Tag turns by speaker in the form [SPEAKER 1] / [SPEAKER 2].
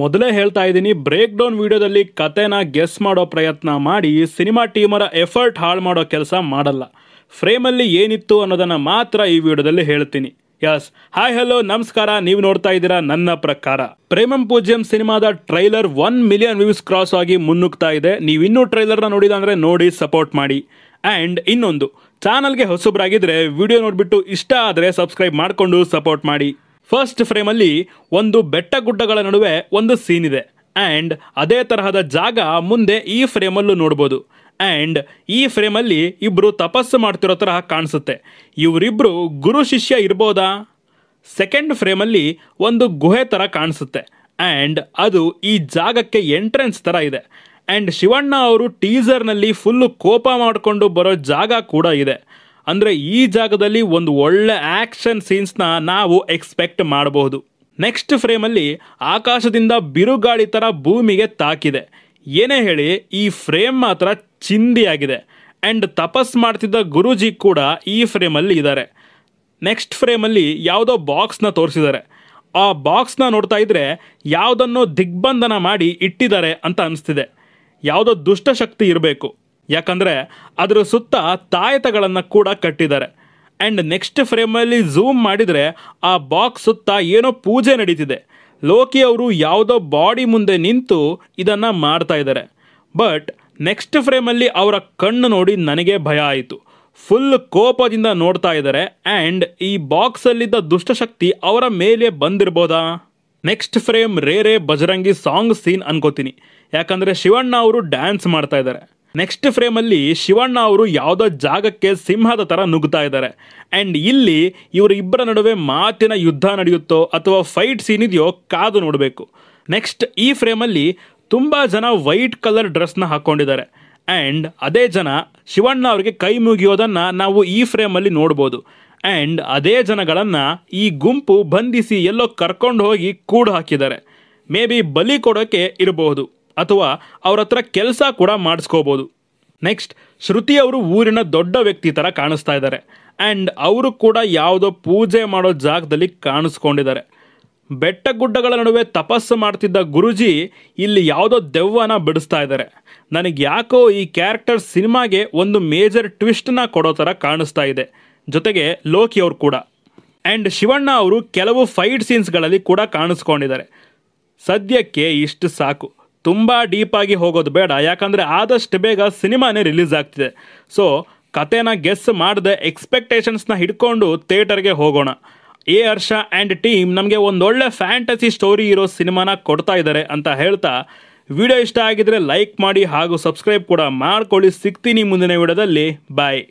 [SPEAKER 1] ಮೊದಲೇ ಹೇಳ್ತಾ ಇದ್ದೀನಿ ಬ್ರೇಕ್ ಡೌನ್ ವಿಡಿಯೋದಲ್ಲಿ ಕತೆನ ಗೆಸ್ ಮಾಡೋ ಪ್ರಯತ್ನ ಮಾಡಿ ಸಿನಿಮಾ ಟೀಮರ ಎಫರ್ಟ್ ಹಾಳು ಮಾಡೋ ಕೆಲಸ ಮಾಡಲ್ಲ ಫ್ರೇಮಲ್ಲಿ ಏನಿತ್ತು ಅನ್ನೋದನ್ನು ಮಾತ್ರ ಈ ವಿಡಿಯೋದಲ್ಲಿ ಹೇಳ್ತೀನಿ ಯಸ್ ಹಾಯ್ ಹಲೋ ನಮಸ್ಕಾರ ನೀವು ನೋಡ್ತಾ ಇದ್ದೀರಾ ನನ್ನ ಪ್ರಕಾರ ಪ್ರೇಮಂ ಪೂಜ್ಯಂ ಸಿನಿಮಾದ trailer one million views cross ಆಗಿ ಮುನ್ನುಗ್ತಾ ಇದೆ ನೀವು ಇನ್ನೂ ಟ್ರೈಲರ್ನ ನೋಡಿಲ್ಲ ನೋಡಿ ಸಪೋರ್ಟ್ ಮಾಡಿ ಆ್ಯಂಡ್ ಇನ್ನೊಂದು ಚಾನಲ್ಗೆ ಹೊಸಬ್ರಾಗಿದ್ದರೆ ವಿಡಿಯೋ ನೋಡಿಬಿಟ್ಟು ಇಷ್ಟ ಆದರೆ ಸಬ್ಸ್ಕ್ರೈಬ್ ಮಾಡಿಕೊಂಡು ಸಪೋರ್ಟ್ ಮಾಡಿ ಫಸ್ಟ್ ಫ್ರೇಮಲ್ಲಿ ಒಂದು ಬೆಟ್ಟ ಗುಡ್ಡಗಳ ನಡುವೆ ಒಂದು ಸೀನ್ ಇದೆ ಆ್ಯಂಡ್ ಅದೇ ತರಹದ ಜಾಗ ಮುಂದೆ ಈ ಫ್ರೇಮಲ್ಲೂ ನೋಡ್ಬೋದು ಆ್ಯಂಡ್ ಈ ಫ್ರೇಮಲ್ಲಿ ಇಬ್ಬರು ತಪಸ್ಸು ಮಾಡ್ತಿರೋ ತರಹ ಕಾಣಿಸುತ್ತೆ ಇವರಿಬ್ಬರು ಗುರು ಶಿಷ್ಯ ಇರ್ಬೋದಾ ಸೆಕೆಂಡ್ ಫ್ರೇಮಲ್ಲಿ ಒಂದು ಗುಹೆ ಥರ ಕಾಣಿಸುತ್ತೆ ಆ್ಯಂಡ್ ಅದು ಈ ಜಾಗಕ್ಕೆ ಎಂಟ್ರೆನ್ಸ್ ಥರ ಇದೆ ಆ್ಯಂಡ್ ಶಿವಣ್ಣ ಅವರು ಟೀಸರ್ನಲ್ಲಿ ಫುಲ್ಲು ಕೋಪ ಮಾಡಿಕೊಂಡು ಬರೋ ಜಾಗ ಕೂಡ ಇದೆ ಅಂದರೆ ಈ ಜಾಗದಲ್ಲಿ ಒಂದು ಒಳ್ಳೆ ಆ್ಯಕ್ಷನ್ ಸೀನ್ಸ್ನ ನಾವು ಎಕ್ಸ್ಪೆಕ್ಟ್ ಮಾಡಬಹುದು ನೆಕ್ಸ್ಟ್ ಫ್ರೇಮಲ್ಲಿ ಆಕಾಶದಿಂದ ಬಿರುಗಾಳಿ ಥರ ಭೂಮಿಗೆ ತಾಕಿದೆ ಏನೇ ಹೇಳಿ ಈ ಫ್ರೇಮ್ ಮಾತ್ರ ಚಿಂದಿಯಾಗಿದೆ ಆ್ಯಂಡ್ ತಪಸ್ ಮಾಡ್ತಿದ್ದ ಗುರೂಜಿ ಕೂಡ ಈ ಫ್ರೇಮಲ್ಲಿ ಇದ್ದಾರೆ ನೆಕ್ಸ್ಟ್ ಫ್ರೇಮಲ್ಲಿ ಯಾವುದೋ ಬಾಕ್ಸ್ನ ತೋರಿಸಿದ್ದಾರೆ ಆ ಬಾಕ್ಸ್ನ ನೋಡ್ತಾ ಇದ್ದರೆ ಯಾವುದನ್ನು ದಿಗ್ಬಂಧನ ಮಾಡಿ ಇಟ್ಟಿದ್ದಾರೆ ಅಂತ ಅನಿಸ್ತಿದೆ ಯಾವುದೋ ದುಷ್ಟಶಕ್ತಿ ಇರಬೇಕು ಯಾಕಂದರೆ ಅದರ ಸುತ್ತ ತಾಯತಗಳನ್ನು ಕೂಡ ಕಟ್ಟಿದ್ದಾರೆ ಆ್ಯಂಡ್ ನೆಕ್ಸ್ಟ್ ಫ್ರೇಮಲ್ಲಿ ಝೂಮ್ ಮಾಡಿದರೆ ಆ ಬಾಕ್ಸ್ ಸುತ್ತ ಏನೋ ಪೂಜೆ ನಡೀತಿದೆ ಲೋಕಿ ಅವರು ಯಾವುದೋ ಬಾಡಿ ಮುಂದೆ ನಿಂತು ಇದನ್ನು ಮಾಡ್ತಾ ಇದ್ದಾರೆ ಬಟ್ ನೆಕ್ಸ್ಟ್ ಫ್ರೇಮಲ್ಲಿ ಅವರ ಕಣ್ಣು ನೋಡಿ ನನಗೆ ಭಯ ಆಯಿತು ಫುಲ್ ಕೋಪದಿಂದ ನೋಡ್ತಾ ಇದ್ದಾರೆ ಆ್ಯಂಡ್ ಈ ಬಾಕ್ಸಲ್ಲಿದ್ದ ದುಷ್ಟಶಕ್ತಿ ಅವರ ಮೇಲೆ ಬಂದಿರ್ಬೋದಾ ನೆಕ್ಸ್ಟ್ ಫ್ರೇಮ್ ರೇ ರೇ ಬಜರಂಗಿ ಸಾಂಗ್ ಸೀನ್ ಅನ್ಕೋತೀನಿ ಯಾಕಂದರೆ ಶಿವಣ್ಣ ಅವರು ಡ್ಯಾನ್ಸ್ ಮಾಡ್ತಾ ಇದ್ದಾರೆ ನೆಕ್ಸ್ಟ್ ಫ್ರೇಮ್ ಅಲ್ಲಿ ಶಿವಣ್ಣ ಅವರು ಯಾವುದೋ ಜಾಗಕ್ಕೆ ಸಿಂಹದ ತರ ನುಗ್ತಾ ಇದ್ದಾರೆ ಅಂಡ್ ಇಲ್ಲಿ ಇವರು ಇಬ್ಬರ ನಡುವೆ ಮಾತಿನ ಯುದ್ಧ ನಡೆಯುತ್ತೋ ಅಥವಾ ಫೈಟ್ ಸೀನ್ ಇದೆಯೋ ಕಾದು ನೋಡಬೇಕು ನೆಕ್ಸ್ಟ್ ಈ ಫ್ರೇಮಲ್ಲಿ ತುಂಬ ಜನ ವೈಟ್ ಕಲರ್ ಡ್ರೆಸ್ನ ಹಾಕೊಂಡಿದ್ದಾರೆ ಆ್ಯಂಡ್ ಅದೇ ಜನ ಶಿವಣ್ಣ ಅವರಿಗೆ ಕೈ ಮುಗಿಯೋದನ್ನು ನಾವು ಈ ಫ್ರೇಮಲ್ಲಿ ನೋಡ್ಬೋದು ಆ್ಯಂಡ್ ಅದೇ ಜನಗಳನ್ನು ಈ ಗುಂಪು ಬಂಧಿಸಿ ಎಲ್ಲೋ ಕರ್ಕೊಂಡು ಹೋಗಿ ಕೂಡು ಹಾಕಿದ್ದಾರೆ ಮೇ ಬಿ ಬಲಿ ಕೊಡೋಕೆ ಇರಬಹುದು ಅಥವಾ ಅವ್ರ ಹತ್ರ ಕೆಲಸ ಕೂಡ ಮಾಡಿಸ್ಕೋಬೋದು ನೆಕ್ಸ್ಟ್ ಶ್ರುತಿ ಅವರು ಊರಿನ ದೊಡ್ಡ ವ್ಯಕ್ತಿ ಥರ ಕಾಣಿಸ್ತಾ ಇದ್ದಾರೆ ಆ್ಯಂಡ್ ಅವರು ಕೂಡ ಯಾವುದೋ ಪೂಜೆ ಮಾಡೋ ಜಾಗದಲ್ಲಿ ಕಾಣಿಸ್ಕೊಂಡಿದ್ದಾರೆ ಬೆಟ್ಟ ಗುಡ್ಡಗಳ ನಡುವೆ ತಪಸ್ಸು ಮಾಡ್ತಿದ್ದ ಗುರುಜಿ ಇಲ್ಲಿ ಯಾವುದೋ ದೆವ್ವನ ಬಿಡಿಸ್ತಾ ಇದ್ದಾರೆ ನನಗೆ ಯಾಕೋ ಈ ಕ್ಯಾರೆಕ್ಟರ್ ಸಿನಿಮಾಗೆ ಒಂದು ಮೇಜರ್ ಟ್ವಿಸ್ಟ್ನ ಕೊಡೋ ಥರ ಕಾಣಿಸ್ತಾ ಇದೆ ಜೊತೆಗೆ ಲೋಕಿ ಅವರು ಕೂಡ ಆ್ಯಂಡ್ ಶಿವಣ್ಣ ಅವರು ಕೆಲವು ಫೈಟ್ ಸೀನ್ಸ್ಗಳಲ್ಲಿ ಕೂಡ ಕಾಣಿಸ್ಕೊಂಡಿದ್ದಾರೆ ಸದ್ಯಕ್ಕೆ ಇಷ್ಟು ಸಾಕು ತುಂಬ ಡೀಪಾಗಿ ಹೋಗೋದು ಬೇಡ ಯಾಕಂದರೆ ಆದಷ್ಟು ಬೇಗ ಸಿನಿಮಾನೇ ರಿಲೀಸ್ ಆಗ್ತಿದೆ ಸೊ ಕತೆನ ಗೆಸ್ ಮಾಡದೆ ಎಕ್ಸ್ಪೆಕ್ಟೇಷನ್ಸ್ನ ಹಿಡ್ಕೊಂಡು ಥಿಯೇಟರ್ಗೆ ಹೋಗೋಣ ಎ ಹರ್ಷ ಆ್ಯಂಡ್ ಟೀಮ್ ನಮಗೆ ಒಂದೊಳ್ಳೆ ಫ್ಯಾಂಟಸಿ ಸ್ಟೋರಿ ಇರೋ ಸಿನಿಮಾನ ಕೊಡ್ತಾ ಇದ್ದಾರೆ ಅಂತ ಹೇಳ್ತಾ ವಿಡಿಯೋ ಇಷ್ಟ ಆಗಿದರೆ ಲೈಕ್ ಮಾಡಿ ಹಾಗೂ ಸಬ್ಸ್ಕ್ರೈಬ್ ಕೂಡ ಮಾಡ್ಕೊಳ್ಳಿ ಸಿಗ್ತೀನಿ ಮುಂದಿನ ವಿಡಿಯೋದಲ್ಲಿ ಬಾಯ್